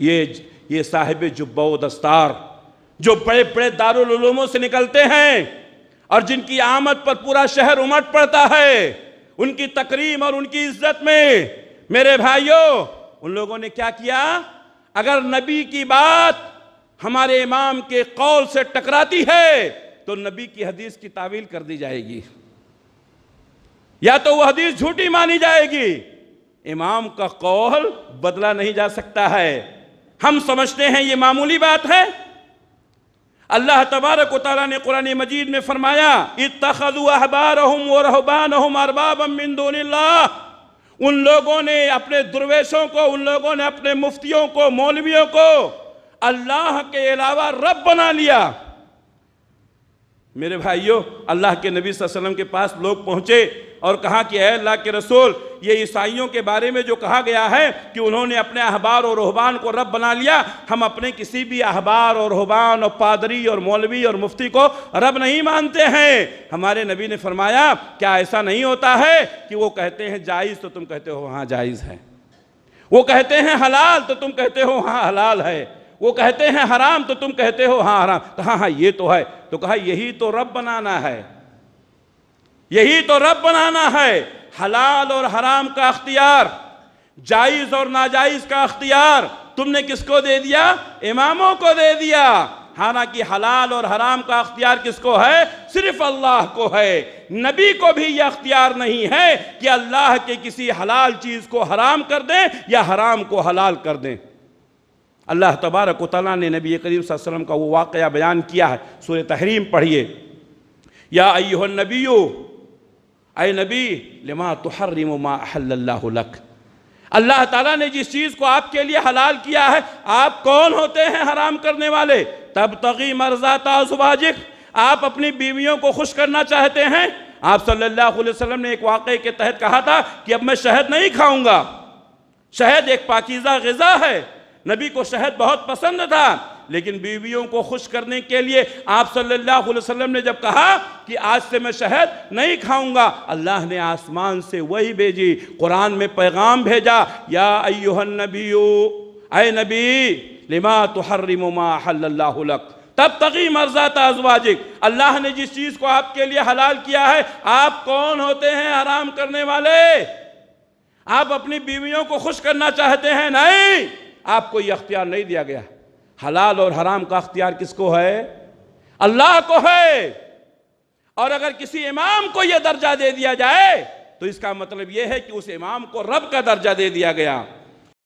ये ये साहिब जुब्बा दस्तार जो बड़े बड़े दारुलूमों से निकलते हैं और जिनकी आमद पर पूरा शहर उमट पड़ता है उनकी तकरीम और उनकी इज्जत में मेरे भाइयों उन लोगों ने क्या किया अगर नबी की बात हमारे इमाम के कौल से टकराती है तो नबी की हदीस की तावील कर दी जाएगी या तो वह हदीस झूठी मानी जाएगी इमाम का कौल बदला नहीं जा सकता है हम समझते हैं ये मामूली बात है अल्लाह तबारक वाली ने कुरान मजीद में फरमाया इतबार रहबान अरबाबिंदोल्ला उन लोगों ने अपने दुर्वेशों को उन लोगों ने अपने मुफ्तियों को मौलवियों को अल्लाह के अलावा रब बना लिया मेरे भाइयों अल्लाह के नबी वसल्लम के पास लोग पहुँचे और कहा कि अल्लाह के रसूल ये ईसाइयों के बारे में जो कहा गया है कि उन्होंने अपने अहबार और रोहबान को रब बना लिया हम अपने किसी भी अहबार और रोहबान और पादरी और मौलवी और मुफ्ती को रब नहीं मानते हैं हमारे नबी ने फरमाया क्या ऐसा नहीं होता है कि वो कहते हैं जायज़ तो तुम कहते हो वहाँ जायज़ है वो कहते हैं हलाल तो तुम कहते हो वहाँ हलाल है वो कहते हैं हराम तो तुम कहते हो हाँ हराम तो हाँ हाँ ये तो है तो कहा यही तो रब बनाना है यही तो रब बनाना है हलाल और हराम का अख्तियार जायज और नाजायज का अख्तियार तुमने किसको दे दिया इमामों को दे दिया हालांकि हलाल और हराम का अख्तियार किसको है सिर्फ अल्लाह को है नबी को भी यह अख्तियार नहीं है कि अल्लाह के किसी हलाल चीज़ को हराम कर दें या हराम को हलाल कर दें अल्लाह तबारक वाली ने नबी करीम वसल्लम का वो वाक़ बयान किया है सूर तहरीम पढ़िए या अयो नबी अय नबी लिमा तुहर्रिम मा अहल्लक अल्लाह ताला ने जिस चीज़ को आपके लिए हलाल किया है आप कौन होते हैं हराम करने वाले तब तगी मर्जाता सुबाजिक आप अपनी बीवियों को खुश करना चाहते हैं आप सल्लल्लाहु अलैहि वसल्लम ने एक वाक़े के तहत कहा था कि अब मैं शहद नहीं खाऊंगा शहद एक पाकिज़ा गज़ा है नबी को शहद बहुत पसंद था लेकिन बीवियों को खुश करने के लिए आप सल्लल्लाहु अलैहि वसल्लम ने जब कहा कि आज से मैं शहद नहीं खाऊंगा अल्लाह ने आसमान से वही भेजी कुरान में पैगाम भेजा या अयोहन नबी आए नबी लिमा तुहर्रिमा हल्लाक तब तकी मर्जा अजवाजिक अल्लाह ने जिस चीज़ को आपके लिए हलाल किया है आप कौन होते हैं आराम करने वाले आप अपनी बीवियों को खुश करना चाहते हैं नहीं आपको ये अख्तियार नहीं दिया गया हलाल और हराम का अख्तियार किसको है अल्लाह को है और अगर किसी इमाम को यह दर्जा दे दिया जाए तो इसका मतलब यह है कि उस इमाम को रब का दर्जा दे दिया गया